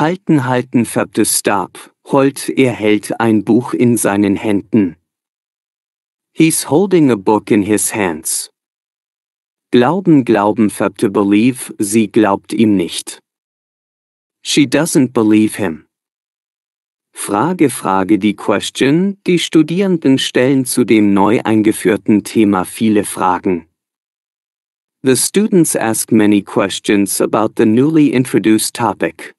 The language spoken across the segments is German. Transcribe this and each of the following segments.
Halten, halten, färbte Stab, Holt, er hält ein Buch in seinen Händen. He's holding a book in his hands. Glauben, glauben, färbte believe, sie glaubt ihm nicht. She doesn't believe him. Frage, Frage, die Question, die Studierenden stellen zu dem neu eingeführten Thema viele Fragen. The students ask many questions about the newly introduced topic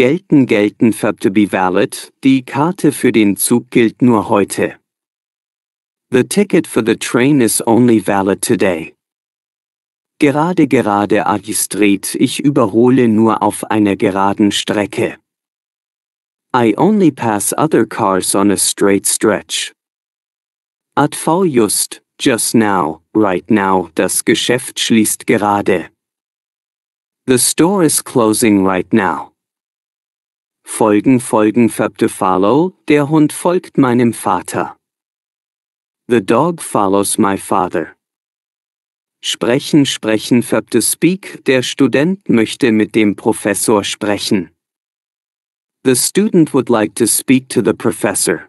gelten gelten for to be valid, die Karte für den Zug gilt nur heute. The ticket for the train is only valid today. Gerade gerade Agistrit, ich überhole nur auf einer geraden Strecke. I only pass other cars on a straight stretch. Ad V just, just now, right now, das Geschäft schließt gerade. The store is closing right now. Folgen folgen Verb to follow, der Hund folgt meinem Vater. The dog follows my father. Sprechen sprechen Verb to speak, der Student möchte mit dem Professor sprechen. The student would like to speak to the professor.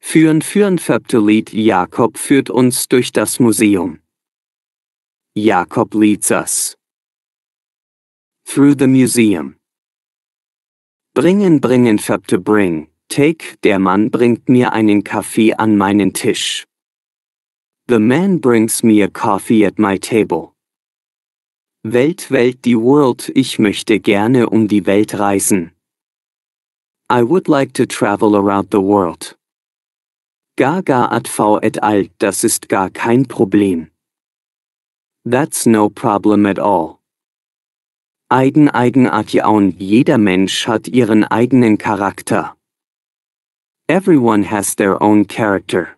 Führen führen Verb to lead, Jakob führt uns durch das Museum. Jakob leads us. Through the museum. Bringen, bringen, to bring, take, der Mann bringt mir einen Kaffee an meinen Tisch. The man brings me a coffee at my table. Welt, Welt, die World, ich möchte gerne um die Welt reisen. I would like to travel around the world. Gaga at v et al, das ist gar kein Problem. That's no problem at all. Eigen Aiden Akiaun Jeder Mensch hat ihren eigenen Charakter. Everyone has their own character.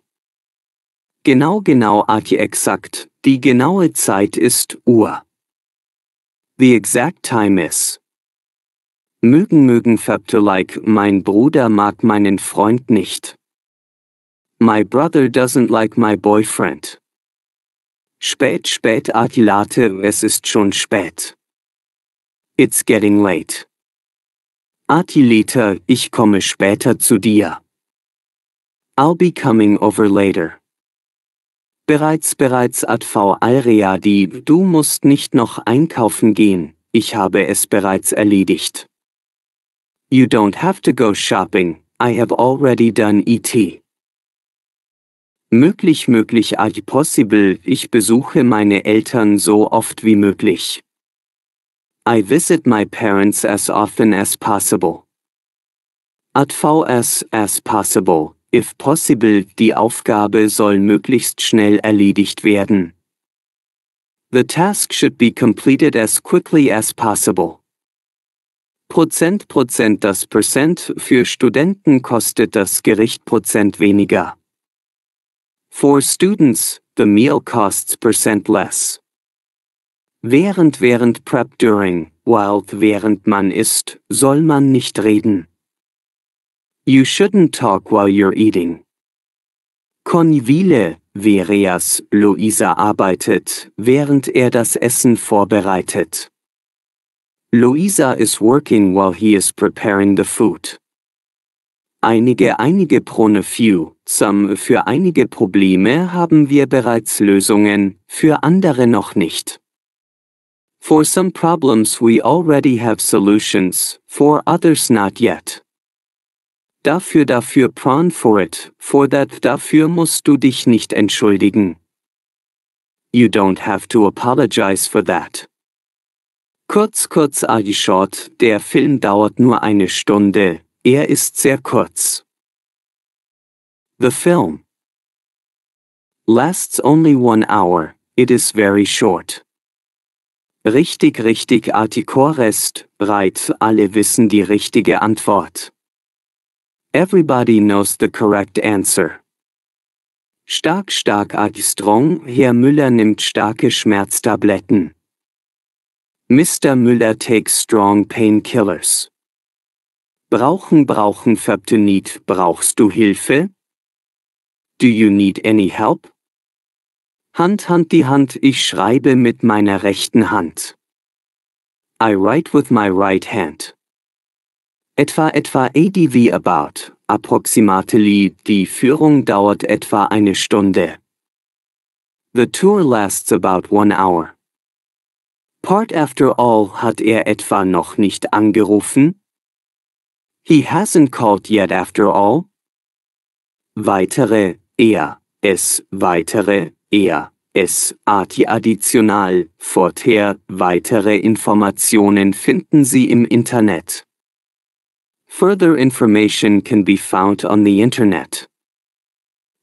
Genau genau Aki exakt, die genaue Zeit ist Uhr. The exact time is. Mögen mögen Fabte like, mein Bruder mag meinen Freund nicht. My brother doesn't like my boyfriend. Spät, spät, late, es ist schon spät. It's getting late. Atilita, ich komme später zu dir. I'll be coming over later. Bereits, bereits at v Alreadi, du musst nicht noch einkaufen gehen, ich habe es bereits erledigt. You don't have to go shopping, I have already done it. E möglich, möglich, ad possible, ich besuche meine Eltern so oft wie möglich. I visit my parents as often as possible. Ad as possible, if possible, die Aufgabe soll möglichst schnell erledigt werden. The task should be completed as quickly as possible. Prozent Prozent das Prozent für Studenten kostet das Gericht Prozent weniger. For students, the meal costs percent less. Während während prep during, while während man isst, soll man nicht reden. You shouldn't talk while you're eating. Convile, Verias, Luisa arbeitet, während er das Essen vorbereitet. Luisa is working while he is preparing the food. Einige einige Prone few, some für einige Probleme haben wir bereits Lösungen, für andere noch nicht. For some problems we already have solutions, for others not yet. Dafür dafür pran for it, for that dafür musst du dich nicht entschuldigen. You don't have to apologize for that. Kurz kurz are ah, short, der Film dauert nur eine Stunde, er ist sehr kurz. The film lasts only one hour, it is very short. Richtig, richtig, Artikorest, breit, alle wissen die richtige Antwort. Everybody knows the correct answer. Stark, stark, Artistrong, Herr Müller nimmt starke Schmerztabletten. Mr. Müller takes strong painkillers. Brauchen, brauchen, Fabtenit, brauchst du Hilfe? Do you need any help? Hand, Hand, die Hand, ich schreibe mit meiner rechten Hand. I write with my right hand. Etwa etwa eh, ADV about, approximately, die Führung dauert etwa eine Stunde. The tour lasts about one hour. Part after all hat er etwa noch nicht angerufen? He hasn't called yet after all? Weitere, er, es, weitere, er, es, Arti Additional, Forter, weitere Informationen finden Sie im Internet. Further information can be found on the Internet.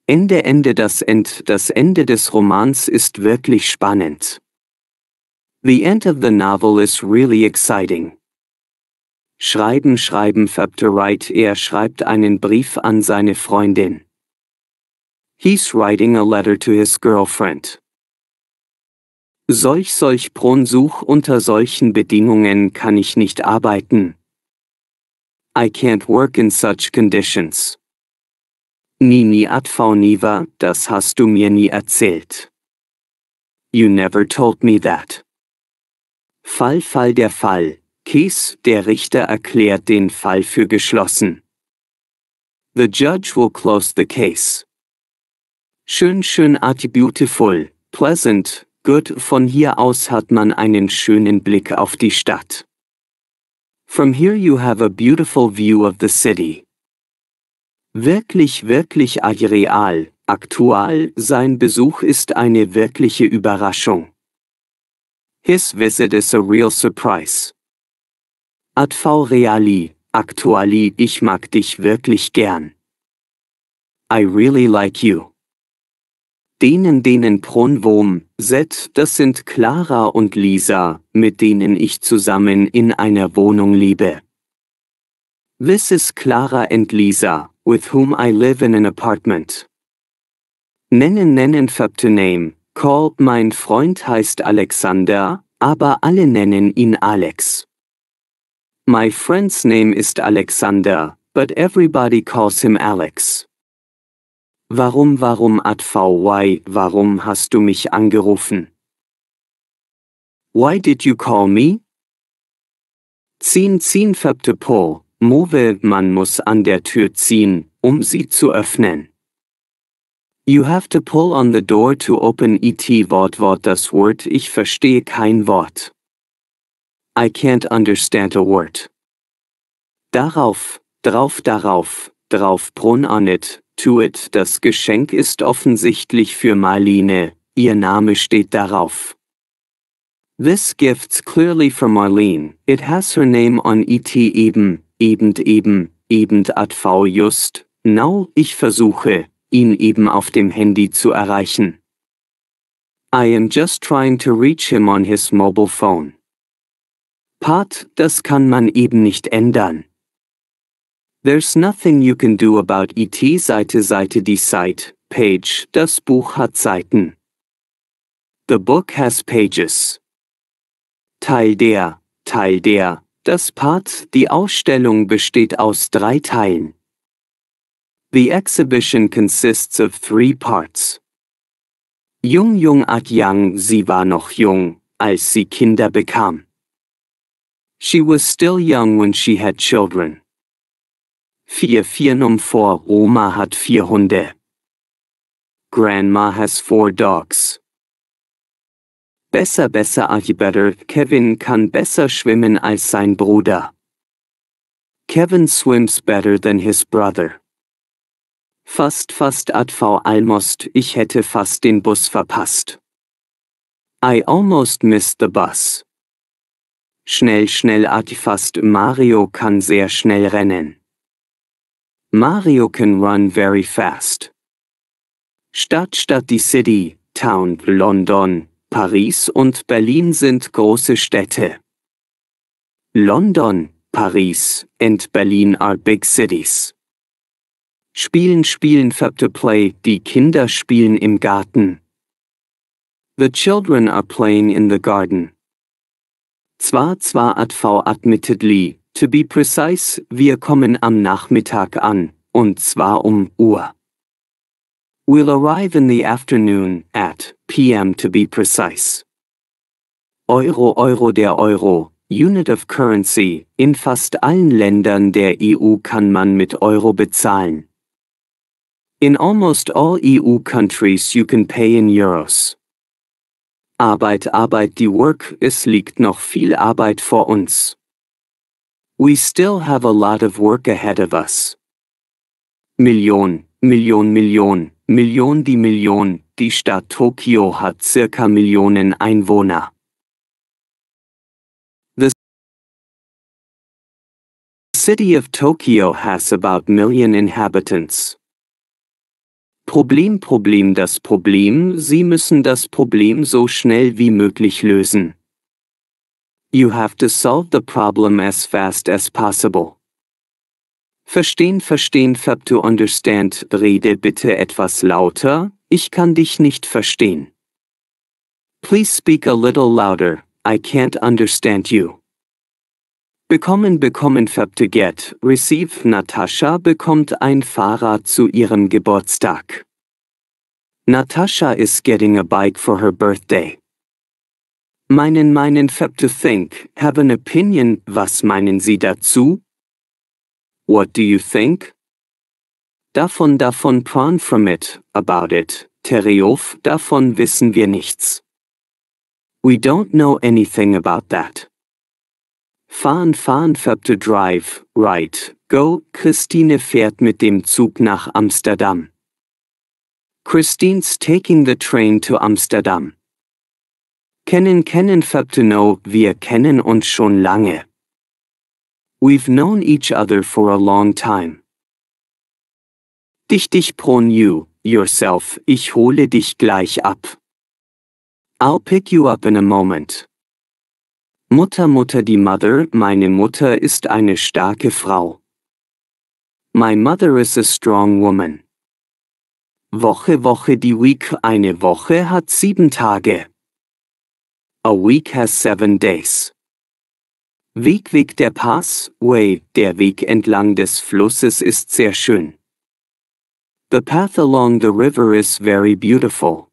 Ende Ende das End das Ende des Romans ist wirklich spannend. The end of the novel is really exciting. Schreiben schreiben Fabte write er schreibt einen Brief an seine Freundin. He's writing a letter to his girlfriend. Solch solch Pronsuch unter solchen Bedingungen kann ich nicht arbeiten. I can't work in such conditions. Nini Adfauniva, das hast du mir nie erzählt. You never told me that. Fall Fall der Fall, Kies, der Richter erklärt den Fall für geschlossen. The judge will close the case. Schön, schön, schönartig, beautiful, pleasant, good. Von hier aus hat man einen schönen Blick auf die Stadt. From here you have a beautiful view of the city. Wirklich, wirklich real, aktual, sein Besuch ist eine wirkliche Überraschung. His visit is a real surprise. Ad reali, aktuali, ich mag dich wirklich gern. I really like you denen denen Pronwurm, Set, das sind Clara und Lisa, mit denen ich zusammen in einer Wohnung lebe. This is Clara and Lisa, with whom I live in an apartment. Nennen nennen fab to name, call, mein Freund heißt Alexander, aber alle nennen ihn Alex. My friend's name ist Alexander, but everybody calls him Alex. Warum warum advy warum hast du mich angerufen? Why did you call me? Ziehen ziehen färbte po, move man muss an der Tür ziehen, um sie zu öffnen. You have to pull on the door to open it e Wort Wort das Wort ich verstehe kein Wort. I can't understand a word. Darauf, drauf darauf, drauf prun on it, Tuit, das Geschenk ist offensichtlich für Marlene, ihr Name steht darauf. This gift's clearly for Marlene, it has her name on it e eben, eben eben, eben at v just, now, ich versuche, ihn eben auf dem Handy zu erreichen. I am just trying to reach him on his mobile phone. Part, das kann man eben nicht ändern. There's nothing you can do about it. Seite Seite die Seite page. Das Buch hat Seiten. The book has pages. Teil der, Teil der, das Part, die Ausstellung besteht aus drei Teilen. The exhibition consists of three parts. Jung Jung At Yang, sie war noch jung, als sie Kinder bekam. She was still young when she had children. 4 4 num 4 Oma hat vier Hunde. Grandma has four dogs. Besser, besser, Archibald. Kevin kann besser schwimmen als sein Bruder. Kevin swims better than his brother. Fast, fast, adv almost, ich hätte fast den Bus verpasst. I almost missed the bus. Schnell, schnell, Artifast, Mario kann sehr schnell rennen. Mario can run very fast. Stadt, Stadt, die City, Town, London, Paris und Berlin sind große Städte. London, Paris and Berlin are big cities. Spielen, spielen, fab to play, die Kinder spielen im Garten. The children are playing in the garden. Zwar, zwar, adv, admittedly, To be precise, wir kommen am Nachmittag an, und zwar um Uhr. We'll arrive in the afternoon at PM to be precise. Euro Euro der Euro, Unit of Currency, in fast allen Ländern der EU kann man mit Euro bezahlen. In almost all EU countries you can pay in euros. Arbeit, Arbeit, die Work, es liegt noch viel Arbeit vor uns. We still have a lot of work ahead of us. Million, Million, Million, Million Million, die Stadt Tokio hat circa Millionen Einwohner. The city of Tokyo has about million inhabitants. Problem, Problem, das Problem, Sie müssen das Problem so schnell wie möglich lösen. You have to solve the problem as fast as possible. Verstehen, verstehen, fab to understand, rede bitte etwas lauter, ich kann dich nicht verstehen. Please speak a little louder, I can't understand you. Bekommen, bekommen, fab to get, receive, Natascha bekommt ein Fahrrad zu ihrem Geburtstag. Natasha is getting a bike for her birthday. Meinen meinen Fab to think, have an opinion, was meinen Sie dazu? What do you think? Davon davon porn from it, about it, Teriof, davon wissen wir nichts. We don't know anything about that. Fahren fahren Fab to drive, right, go, Christine fährt mit dem Zug nach Amsterdam. Christine's taking the train to Amsterdam. Kennen kennen Fab to know, wir kennen uns schon lange. We've known each other for a long time. Dich dich pron you, yourself, ich hole dich gleich ab. I'll pick you up in a moment. Mutter Mutter die Mother, meine Mutter ist eine starke Frau. My mother is a strong woman. Woche Woche die Week, eine Woche hat sieben Tage. A week has seven days. Weg weg der Pass, way, der Weg entlang des Flusses ist sehr schön. The path along the river is very beautiful.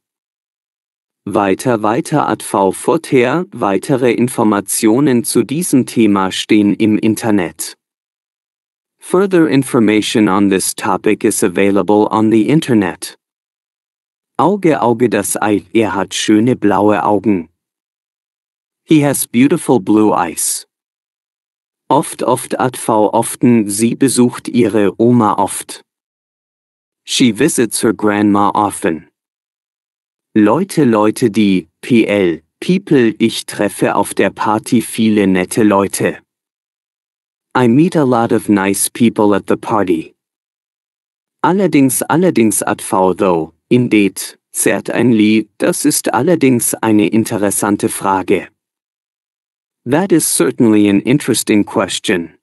Weiter, weiter ad v Forter, weitere Informationen zu diesem Thema stehen im Internet. Further information on this topic is available on the Internet. Auge, Auge, das Ei, er hat schöne blaue Augen. He has beautiful blue eyes. Oft, oft, Adfau, often, sie besucht ihre Oma oft. She visits her grandma often. Leute, Leute, die, PL, People, ich treffe auf der Party viele nette Leute. I meet a lot of nice people at the party. Allerdings, allerdings, Adfau, though, indeed, zerrt ein Lee, das ist allerdings eine interessante Frage. That is certainly an interesting question.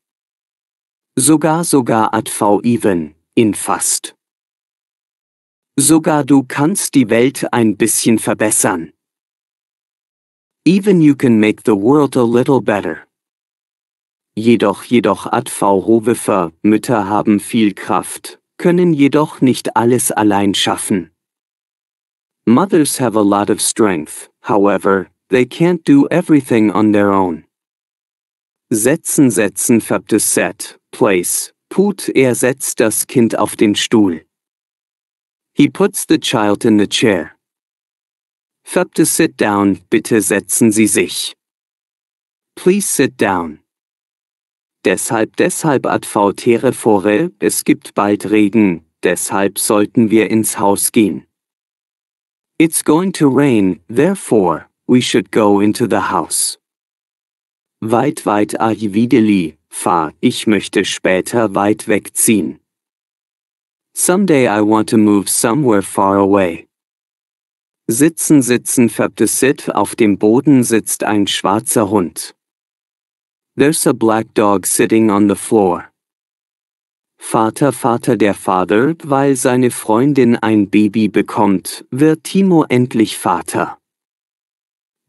Sogar sogar at v even, in fast. Sogar du kannst die Welt ein bisschen verbessern. Even you can make the world a little better. Jedoch jedoch ad v Hovefer, Mütter haben viel Kraft, können jedoch nicht alles allein schaffen. Mothers have a lot of strength, however, They can't do everything on their own. Setzen, setzen, färbtes set, place, put, er setzt das Kind auf den Stuhl. He puts the child in the chair. Färbtes sit down, bitte setzen Sie sich. Please sit down. Deshalb, deshalb advtere fore, es gibt bald Regen, deshalb sollten wir ins Haus gehen. It's going to rain, therefore, We should go into the house. Weit, weit Ajvideli, fahr, ich möchte später weit wegziehen. Someday I want to move somewhere far away. Sitzen, sitzen, färbte sit, auf dem Boden sitzt ein schwarzer Hund. There's a black dog sitting on the floor. Vater, Vater der Vater, weil seine Freundin ein Baby bekommt, wird Timo endlich Vater.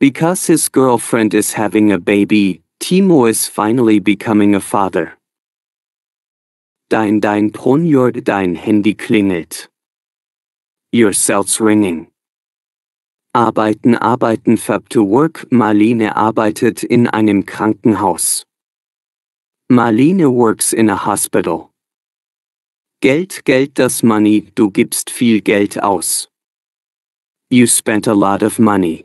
Because his girlfriend is having a baby, Timo is finally becoming a father. Dein dein Tonjord dein Handy klingelt. Your cell's ringing. Arbeiten arbeiten Fab to work Marlene arbeitet in einem Krankenhaus. Marlene works in a hospital. Geld Geld das Money du gibst viel Geld aus. You spent a lot of money.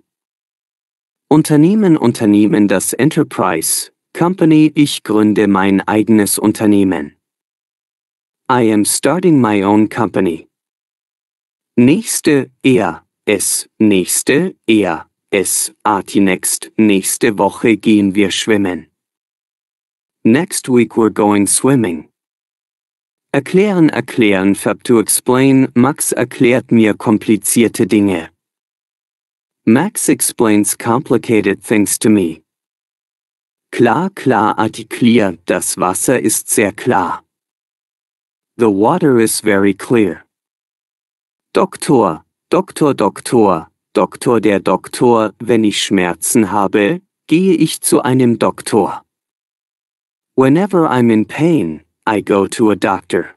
Unternehmen unternehmen das Enterprise Company. Ich gründe mein eigenes Unternehmen. I am starting my own company. Nächste, er, es, nächste, er, es, Arti next. Nächste Woche gehen wir schwimmen. Next week we're going swimming. Erklären, erklären, verb to explain. Max erklärt mir komplizierte Dinge. Max explains complicated things to me. Klar, klar, artiklier, das Wasser ist sehr klar. The water is very clear. Doktor, Doktor, Doktor, Doktor, der Doktor, wenn ich Schmerzen habe, gehe ich zu einem Doktor. Whenever I'm in pain, I go to a doctor.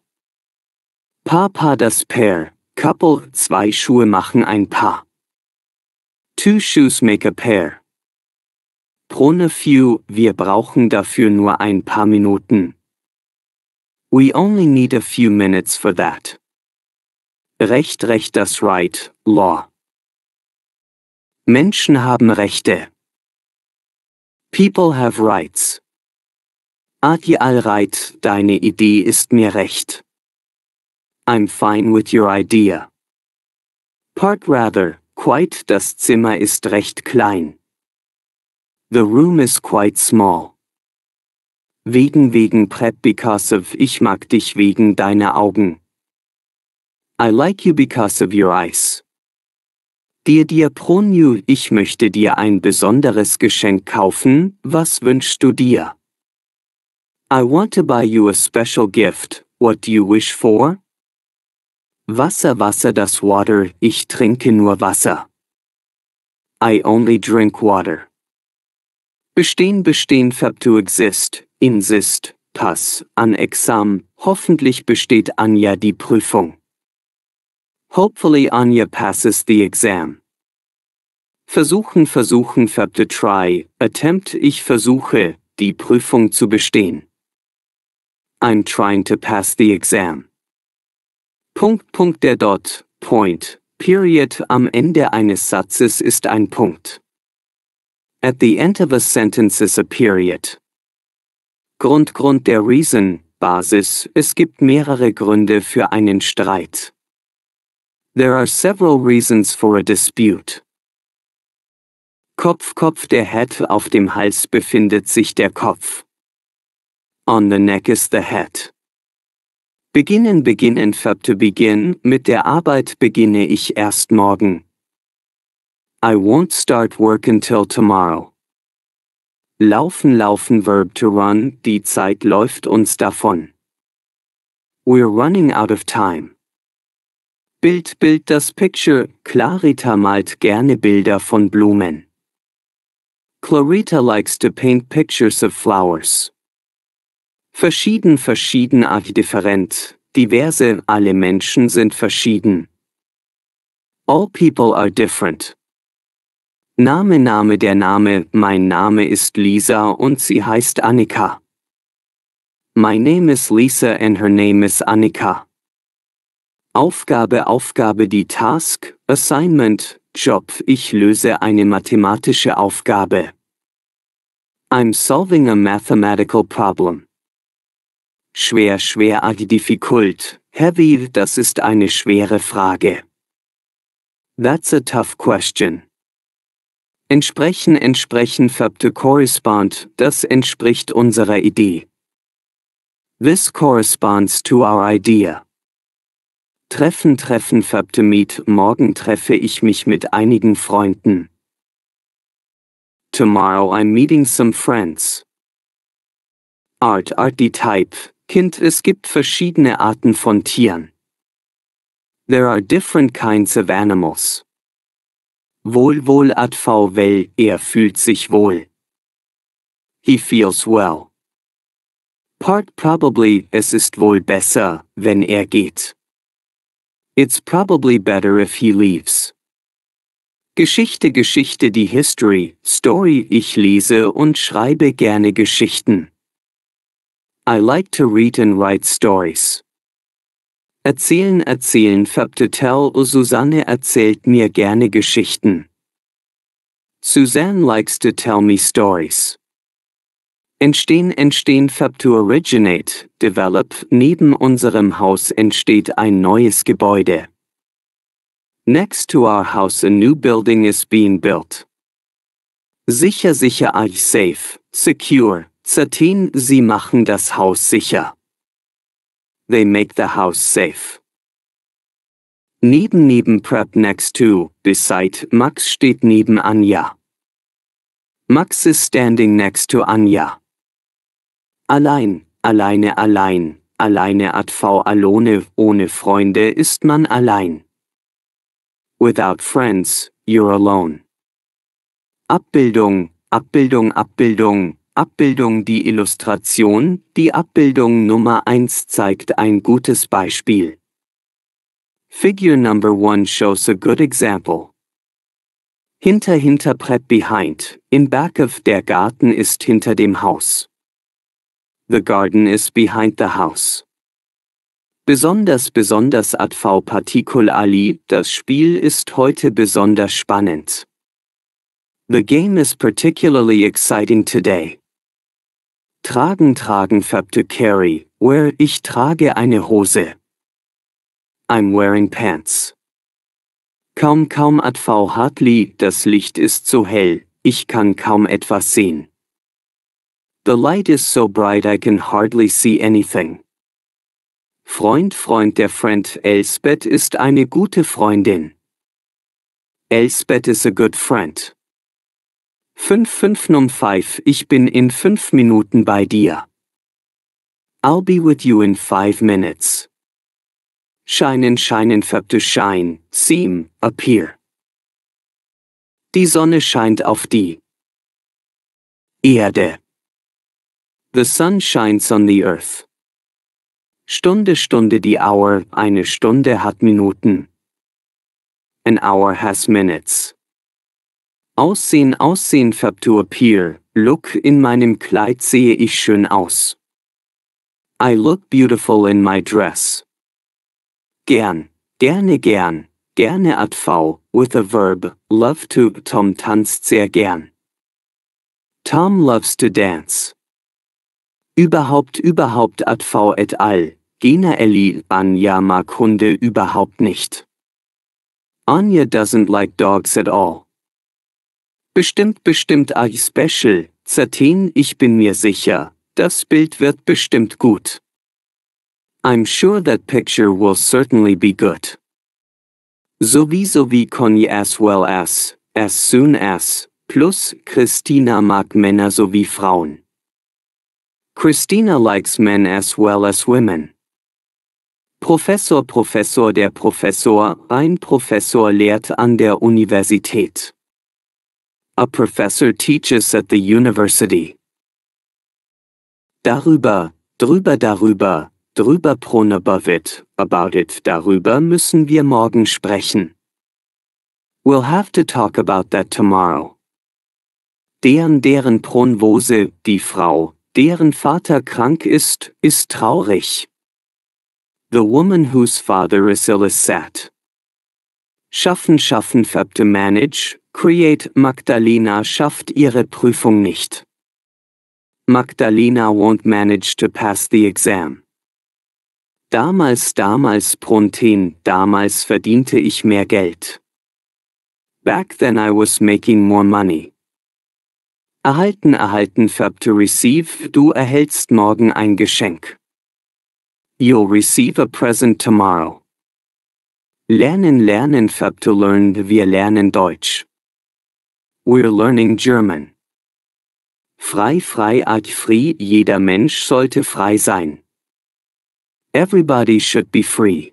Papa das Pair, Couple, zwei Schuhe machen ein Paar. Two shoes make a pair. Prone few, wir brauchen dafür nur ein paar Minuten. We only need a few minutes for that. Recht, Recht, das Right, Law. Menschen haben Rechte. People have rights. Adi Alright, deine Idee ist mir recht. I'm fine with your idea. Part rather, Quite das Zimmer ist recht klein. The room is quite small. Wegen wegen Prep because of ich mag dich wegen deiner Augen. I like you because of your eyes. Dir dir Pronju, ich möchte dir ein besonderes Geschenk kaufen, was wünschst du dir? I want to buy you a special gift, what do you wish for? Wasser, Wasser, das Water, ich trinke nur Wasser. I only drink water. Bestehen, bestehen, verb to exist, insist, pass, an exam, hoffentlich besteht Anja die Prüfung. Hopefully Anja passes the exam. Versuchen, versuchen, verb to try, attempt, ich versuche, die Prüfung zu bestehen. I'm trying to pass the exam. Punkt, Punkt, der Dot, Point, Period am Ende eines Satzes ist ein Punkt. At the end of a sentence is a period. Grund, Grund der Reason, Basis, es gibt mehrere Gründe für einen Streit. There are several reasons for a dispute. Kopf, Kopf der Head auf dem Hals befindet sich der Kopf. On the neck is the head. Beginnen beginnen verb to begin, mit der Arbeit beginne ich erst morgen. I won't start work until tomorrow. Laufen laufen verb to run, die Zeit läuft uns davon. We're running out of time. Bild Bild das Picture, Clarita malt gerne Bilder von Blumen. Clarita likes to paint pictures of flowers. Verschieden, verschieden, arg different, diverse, alle Menschen sind verschieden. All people are different. Name, Name, der Name, mein Name ist Lisa und sie heißt Annika. My name is Lisa and her name is Annika. Aufgabe, Aufgabe, die Task, Assignment, Job, ich löse eine mathematische Aufgabe. I'm solving a mathematical problem. Schwer, schwer, adi difficult. Heavy, das ist eine schwere Frage. That's a tough question. Entsprechen, entsprechen, verb correspond, das entspricht unserer Idee. This corresponds to our idea. Treffen, treffen, verb meet, morgen treffe ich mich mit einigen Freunden. Tomorrow I'm meeting some friends. Art, art, die type, Kind, es gibt verschiedene Arten von Tieren. There are different kinds of animals. Wohl, wohl, ad v well, er fühlt sich wohl. He feels well. Part probably, es ist wohl besser, wenn er geht. It's probably better if he leaves. Geschichte, Geschichte, die History, Story, ich lese und schreibe gerne Geschichten. I like to read and write stories. Erzählen, erzählen, Fab to tell, oh, Susanne erzählt mir gerne Geschichten. Suzanne likes to tell me stories. Entstehen, entstehen, Fab to originate, develop, neben unserem Haus entsteht ein neues Gebäude. Next to our house a new building is being built. Sicher, sicher, I safe, secure, Satin, sie machen das Haus sicher. They make the house safe. Neben neben Prep next to, beside Max steht neben Anja. Max is standing next to Anja. Allein, alleine, allein, alleine ad v alone, ohne Freunde ist man allein. Without friends, you're alone. Abbildung, Abbildung, Abbildung, Abbildung Die Illustration, die Abbildung Nummer 1 zeigt ein gutes Beispiel. Figure number 1 shows a good example. Hinter hinter Prep behind, in back of der Garten ist hinter dem Haus. The garden is behind the house. Besonders besonders ad v ali, das Spiel ist heute besonders spannend. The game is particularly exciting today. Tragen tragen verb to carry, wear ich trage eine Hose. I'm wearing pants. Kaum kaum adv hardly, das Licht ist so hell, ich kann kaum etwas sehen. The light is so bright I can hardly see anything. Freund Freund der Friend Elsbeth ist eine gute Freundin. Elsbeth is a good friend. 55 num 5, ich bin in 5 Minuten bei dir. I'll be with you in 5 minutes. Scheinen, scheinen, verb to shine, seem, appear. Die Sonne scheint auf die Erde. The sun shines on the earth. Stunde, Stunde, die Hour, eine Stunde hat Minuten. An hour has minutes. Aussehen, Aussehen, Fabtur Pier, Look, in meinem Kleid sehe ich schön aus. I look beautiful in my dress. Gern, gerne, gern, gerne V, with a verb, love to, Tom tanzt sehr gern. Tom loves to dance. Überhaupt, überhaupt V et al, Gena Ellie, Anja mag Hunde überhaupt nicht. Anya doesn't like dogs at all bestimmt bestimmt a special, Zatin, ich bin mir sicher, das Bild wird bestimmt gut. I'm sure that picture will certainly be good. Sowieso wie Conny as well as, as soon as, plus Christina mag Männer sowie Frauen. Christina likes men as well as women. Professor Professor der Professor, ein Professor lehrt an der Universität. A professor teaches at the university. Darüber, drüber darüber, drüber prone above it, about it, darüber müssen wir morgen sprechen. We'll have to talk about that tomorrow. Deren deren Pronvose, die Frau, deren Vater krank ist, ist traurig. The woman whose father is ill is sad. Schaffen schaffen verb to manage, Create Magdalena schafft ihre Prüfung nicht. Magdalena won't manage to pass the exam. Damals, damals Pronten, damals verdiente ich mehr Geld. Back then I was making more money. Erhalten, erhalten, verb to receive, du erhältst morgen ein Geschenk. You'll receive a present tomorrow. Lernen, lernen, verb to learn, wir lernen Deutsch. We're learning German. Frei, frei, art free, jeder Mensch sollte frei sein. Everybody should be free.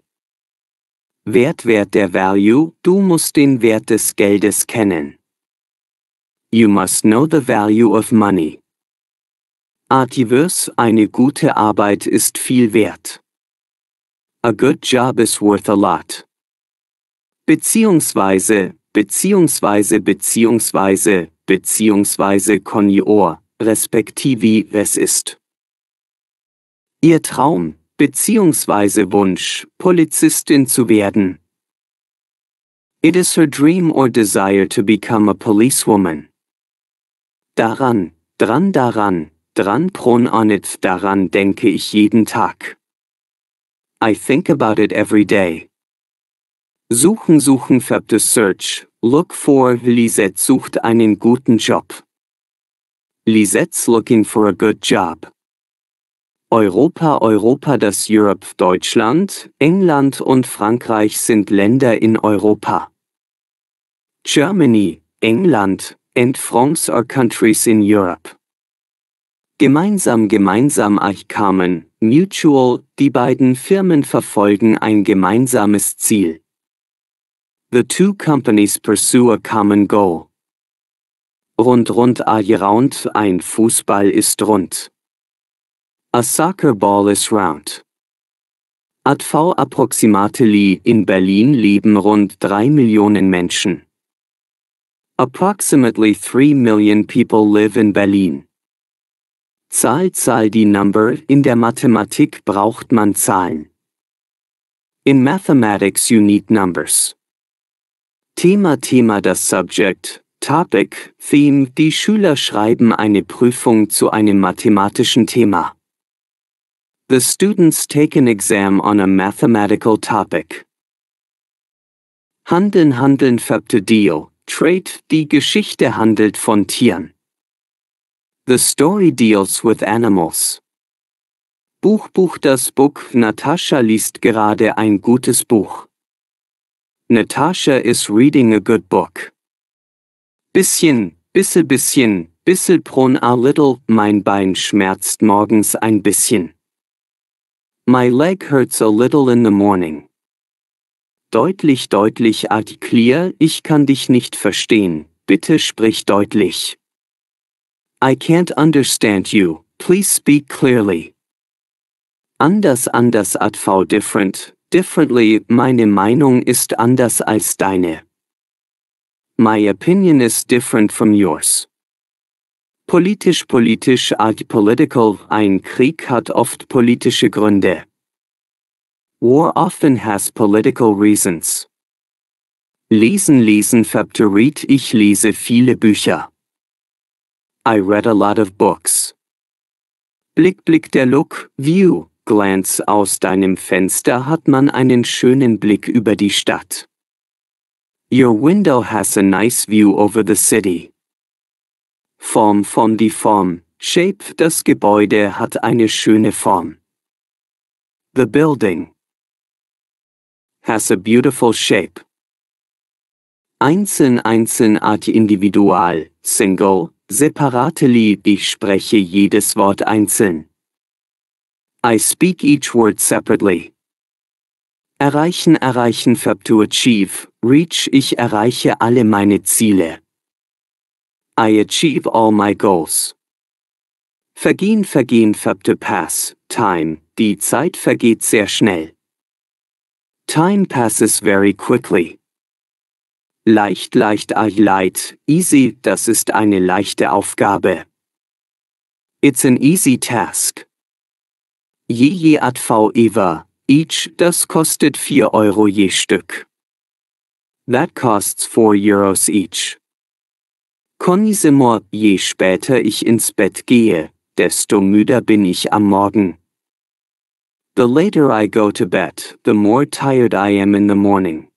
Wert, Wert der Value, du musst den Wert des Geldes kennen. You must know the value of money. Artiverse, eine gute Arbeit ist viel wert. A good job is worth a lot. Beziehungsweise, beziehungsweise beziehungsweise beziehungsweise Konjuor, respektive es ist. Ihr Traum, beziehungsweise Wunsch, Polizistin zu werden. It is her dream or desire to become a policewoman. Daran, dran daran, dran pron on it, daran denke ich jeden Tag. I think about it every day. Suchen, suchen, färbte Search. Look for Lisette sucht einen guten Job. Lisette's looking for a good job. Europa, Europa, das Europe, Deutschland, England und Frankreich sind Länder in Europa. Germany, England, and France are countries in Europe. Gemeinsam, gemeinsam ich kamen, Mutual, die beiden Firmen verfolgen ein gemeinsames Ziel. The two companies pursue a common goal. Rund rund a round ein Fußball ist rund. A soccer ball is round. Ad v approximately in Berlin leben rund 3 Millionen Menschen. Approximately 3 million people live in Berlin. Zahl Zahl die Number, in der Mathematik braucht man Zahlen. In mathematics you need numbers. Thema Thema das Subject, Topic, Theme, die Schüler schreiben eine Prüfung zu einem mathematischen Thema. The students take an exam on a mathematical topic. Handeln Handeln färbte Dio, Trade, die Geschichte handelt von Tieren. The story deals with animals. Buch Buch das Book, Natascha liest gerade ein gutes Buch. Natasha is reading a good book. Bisschen, bisse bisschen, bissel pron a little, mein Bein schmerzt morgens ein bisschen. My leg hurts a little in the morning. Deutlich, deutlich artikulier, ich kann dich nicht verstehen, bitte sprich deutlich. I can't understand you, please speak clearly. Anders, anders, adv different, differently. Meine Meinung ist anders als deine. My opinion is different from yours. Politisch politisch art political. Ein Krieg hat oft politische Gründe. War often has political reasons. Lesen lesen fab to read. Ich lese viele Bücher. I read a lot of books. Blick Blick der Look, View, Glance aus deinem Fenster hat man einen schönen Blick über die Stadt. Your window has a nice view over the city. Form von die Form, Shape das Gebäude hat eine schöne Form. The building has a beautiful shape. Einzeln, einzeln, art, individual, single, separately, ich spreche jedes Wort einzeln. I speak each word separately. Erreichen, erreichen, verb to achieve, reach, ich erreiche alle meine Ziele. I achieve all my goals. Vergehen, vergehen, verb to pass, time, die Zeit vergeht sehr schnell. Time passes very quickly. Leicht, leicht, I light, easy, das ist eine leichte Aufgabe. It's an easy task je je ad v eva, each, das kostet 4 Euro je Stück. That costs 4 Euros each. Connisimo, je später ich ins Bett gehe, desto müder bin ich am Morgen. The later I go to bed, the more tired I am in the morning.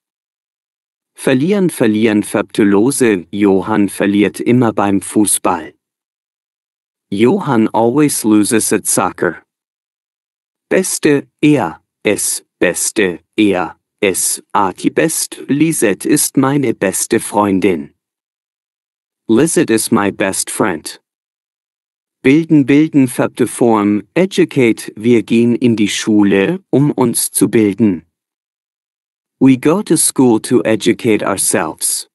Verlieren, verlieren, Fabtulose, Johann verliert immer beim Fußball. Johann always loses at soccer. Beste er, es, beste er, es, die best, Lisette ist meine beste Freundin. Lisette is my best friend. Bilden, bilden, färbte Form, educate, wir gehen in die Schule, um uns zu bilden. We go to school to educate ourselves.